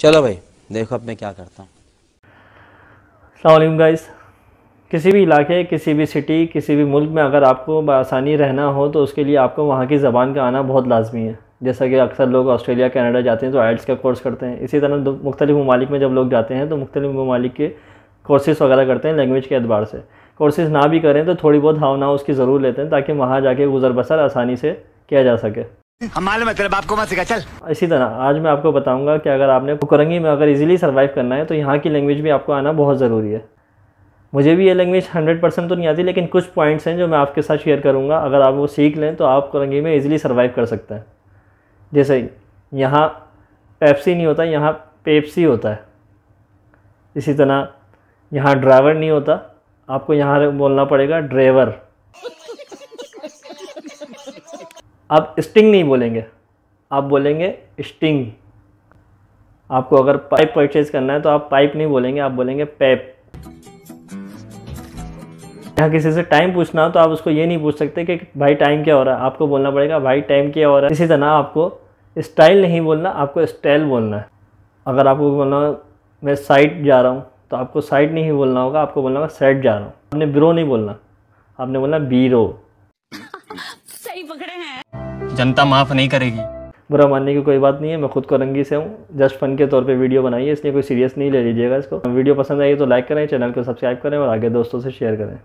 चलो भाई देखो अब मैं क्या करता हूँ अलैक्म गाइस किसी भी इलाके किसी भी सिटी किसी भी मुल्क में अगर आपको आसानी रहना हो तो उसके लिए आपको वहाँ की ज़बान का आना बहुत लाजमी है जैसा कि अक्सर लोग ऑस्ट्रेलिया कनाडा जाते हैं तो आइल्स का कोर्स करते हैं इसी तरह मुख्तलिफ ममालिक में जब लोग जाते हैं तो मुख्तलिफ ममालिक के कोर्सेज़ वगैरह करते हैं लैंग्वेज के अतबार से कोर्सेज़ ना भी करें तो थोड़ी बहुत हाव ना उसकी ज़रूर लेते हैं ताकि वहाँ जाके गुजर बसर आसानी से किया जा सके हम मालूम है तेरे बाप को मत सिखा चल इसी तरह आज मैं आपको बताऊंगा कि अगर आपने कुकरंगी में अगर इजीली सर्वाइव करना है तो यहाँ की लैंग्वेज भी आपको आना बहुत ज़रूरी है मुझे भी ये लैंग्वेज 100 परसेंट तो नहीं आती लेकिन कुछ पॉइंट्स हैं जो मैं आपके साथ शेयर करूँगा अगर आप वो सीख लें तो आप कुरंगी में ईज़िली सर्वाइव कर सकते हैं जैसे यहाँ पेप्सी नहीं होता यहाँ पेप्सी होता है इसी तरह यहाँ ड्राइवर नहीं होता आपको यहाँ बोलना पड़ेगा ड्राइवर आप स्टिंग नहीं बोलेंगे आप बोलेंगे स्टिंग आपको अगर पाइप परचेज करना है तो आप पाइप नहीं बोलेंगे आप बोलेंगे पैप यहाँ किसी से टाइम पूछना हो तो आप उसको ये नहीं पूछ सकते कि भाई टाइम क्या हो रहा है आपको बोलना पड़ेगा भाई टाइम क्या हो रहा है इसी तरह आपको स्टाइल नहीं बोलना आपको स्टाइल बोलना है अगर आपको बोलना मैं साइट जा रहा हूँ तो आपको साइट नहीं बोलना होगा आपको बोलना होगा सेट जा रहा हूँ आपने ब्रो नहीं बोलना आपने बोलना बीरो सही जनता माफ़ नहीं करेगी बुरा मानने की कोई बात नहीं है मैं खुद को रंगी से हूँ जस्ट फन के तौर पे वीडियो बनाई है इसलिए कोई सीरियस नहीं ले लीजिएगा इसको वीडियो पसंद आई तो लाइक करें चैनल को सब्सक्राइब करें और आगे दोस्तों से शेयर करें